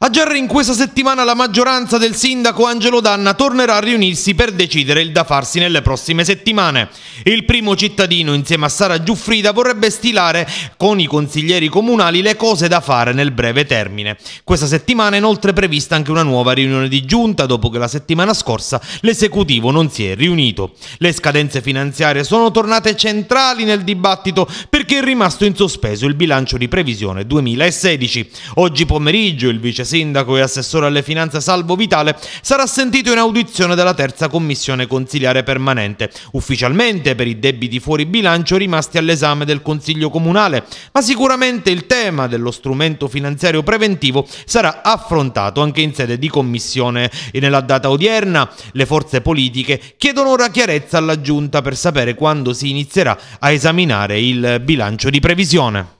A Gerri in questa settimana la maggioranza del sindaco Angelo Danna tornerà a riunirsi per decidere il da farsi nelle prossime settimane. Il primo cittadino insieme a Sara Giuffrida vorrebbe stilare con i consiglieri comunali le cose da fare nel breve termine. Questa settimana è inoltre prevista anche una nuova riunione di giunta dopo che la settimana scorsa l'esecutivo non si è riunito. Le scadenze finanziarie sono tornate centrali nel dibattito per perché è rimasto in sospeso il bilancio di previsione 2016. Oggi pomeriggio il vice sindaco e assessore alle finanze Salvo Vitale sarà sentito in audizione dalla terza commissione consigliare permanente, ufficialmente per i debiti fuori bilancio rimasti all'esame del Consiglio Comunale, ma sicuramente il tema dello strumento finanziario preventivo sarà affrontato anche in sede di commissione e nella data odierna le forze politiche chiedono ora chiarezza alla Giunta per sapere quando si inizierà a esaminare il bilancio bilancio di previsione.